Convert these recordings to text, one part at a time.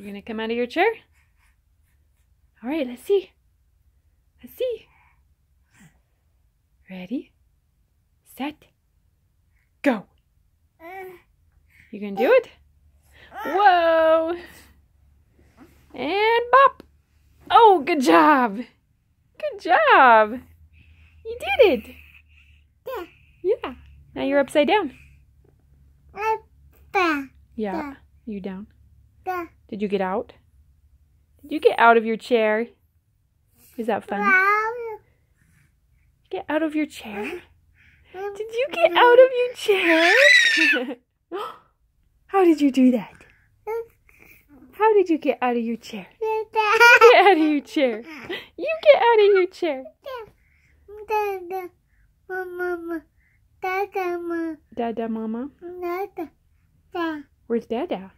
you gonna come out of your chair? All right, let's see. Let's see. Ready, set, go. You gonna do it? Whoa! And bop! Oh, good job! Good job! You did it! Yeah. Yeah. Now you're upside down. Yeah. You down. Yeah. Did you get out? Did you get out of your chair? Is that fun? Get out of your chair. Did you get out of your chair? How did you do that? How did you get out of your chair? Get out of your chair. You get out of your chair. Dada, mama, dada, mama. Dada, mama. Dada. Where's dada?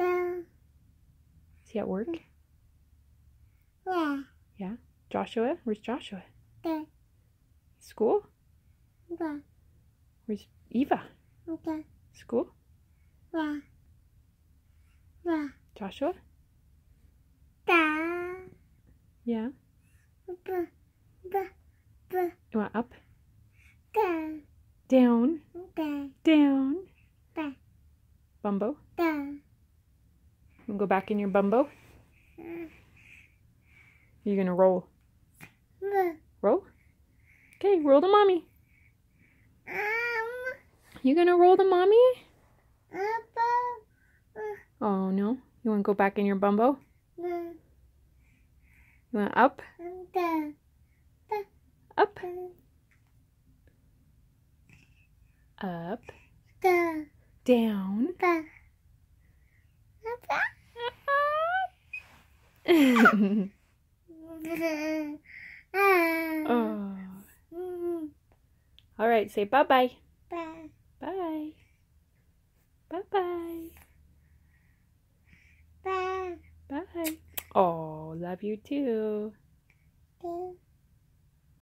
Doctor. Is he at work? Yeah. Yeah. Joshua? Where's Joshua? There. School? Yeah. Where's Eva? Okay. School? Yeah. Yeah. Joshua? Da. Yeah. B, b, b. You want up? Down. Down. Down. Down. Down. Bumbo? Down. Go back in your bumbo. You're gonna roll. Roll? Okay, roll to mommy. You gonna roll to mommy? Oh no. You wanna go back in your bumbo? You wanna up? Up. Up. Down. oh. All right, say bye bye. Bye. Bye. Bye bye. Bye. Bye. Oh, love you too. Bye.